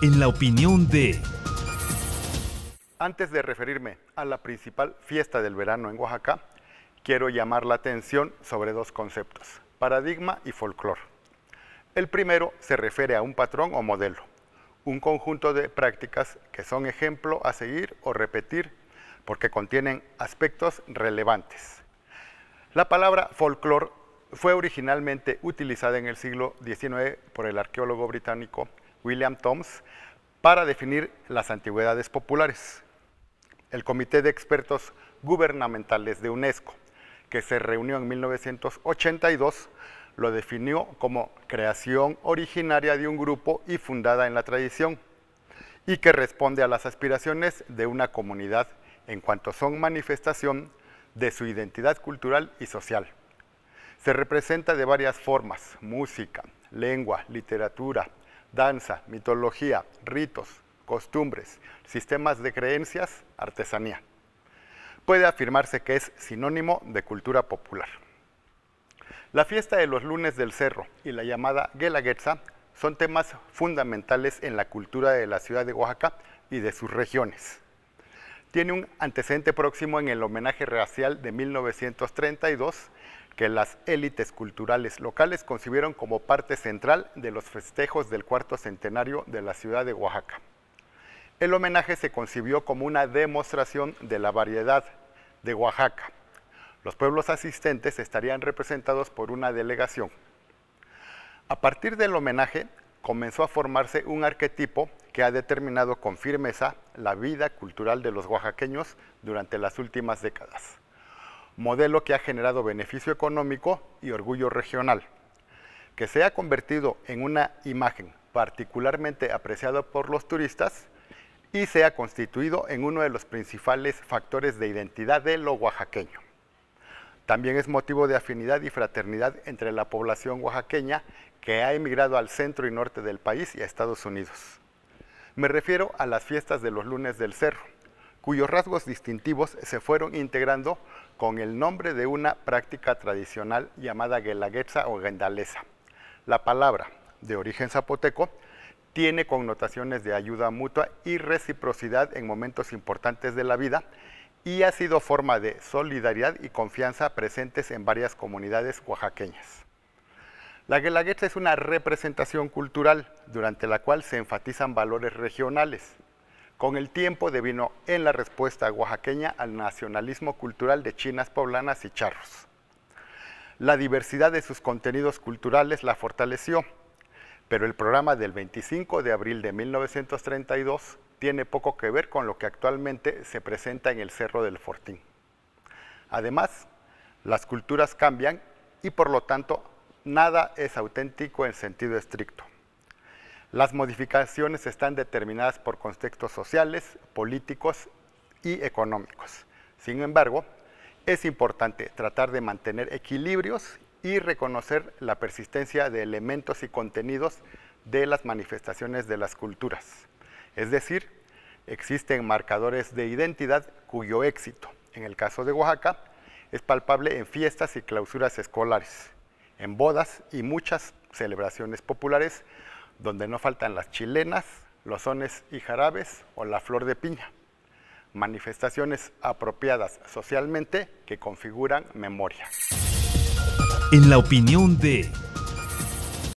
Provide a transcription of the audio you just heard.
en la opinión de... Antes de referirme a la principal fiesta del verano en Oaxaca, quiero llamar la atención sobre dos conceptos, paradigma y folclore. El primero se refiere a un patrón o modelo, un conjunto de prácticas que son ejemplo a seguir o repetir porque contienen aspectos relevantes. La palabra folclore fue originalmente utilizada en el siglo XIX por el arqueólogo británico William Thoms, para definir las antigüedades populares. El Comité de Expertos Gubernamentales de UNESCO, que se reunió en 1982, lo definió como creación originaria de un grupo y fundada en la tradición, y que responde a las aspiraciones de una comunidad en cuanto son manifestación de su identidad cultural y social. Se representa de varias formas, música, lengua, literatura, danza, mitología, ritos, costumbres, sistemas de creencias, artesanía. Puede afirmarse que es sinónimo de cultura popular. La fiesta de los lunes del cerro y la llamada Guelaguetza son temas fundamentales en la cultura de la ciudad de Oaxaca y de sus regiones. Tiene un antecedente próximo en el homenaje racial de 1932 que las élites culturales locales concibieron como parte central de los festejos del cuarto centenario de la ciudad de Oaxaca. El homenaje se concibió como una demostración de la variedad de Oaxaca. Los pueblos asistentes estarían representados por una delegación. A partir del homenaje comenzó a formarse un arquetipo que ha determinado con firmeza la vida cultural de los oaxaqueños durante las últimas décadas modelo que ha generado beneficio económico y orgullo regional, que se ha convertido en una imagen particularmente apreciada por los turistas y se ha constituido en uno de los principales factores de identidad de lo oaxaqueño. También es motivo de afinidad y fraternidad entre la población oaxaqueña que ha emigrado al centro y norte del país y a Estados Unidos. Me refiero a las fiestas de los lunes del cerro, cuyos rasgos distintivos se fueron integrando con el nombre de una práctica tradicional llamada guelaguetza o gendaleza. La palabra, de origen zapoteco, tiene connotaciones de ayuda mutua y reciprocidad en momentos importantes de la vida y ha sido forma de solidaridad y confianza presentes en varias comunidades oaxaqueñas. La guelaguetza es una representación cultural durante la cual se enfatizan valores regionales, con el tiempo devino en la respuesta oaxaqueña al nacionalismo cultural de chinas poblanas y charros. La diversidad de sus contenidos culturales la fortaleció, pero el programa del 25 de abril de 1932 tiene poco que ver con lo que actualmente se presenta en el Cerro del Fortín. Además, las culturas cambian y por lo tanto nada es auténtico en sentido estricto. Las modificaciones están determinadas por contextos sociales, políticos y económicos. Sin embargo, es importante tratar de mantener equilibrios y reconocer la persistencia de elementos y contenidos de las manifestaciones de las culturas. Es decir, existen marcadores de identidad cuyo éxito, en el caso de Oaxaca, es palpable en fiestas y clausuras escolares, en bodas y muchas celebraciones populares, donde no faltan las chilenas, los sones y jarabes o la flor de piña. Manifestaciones apropiadas socialmente que configuran memoria. En la opinión de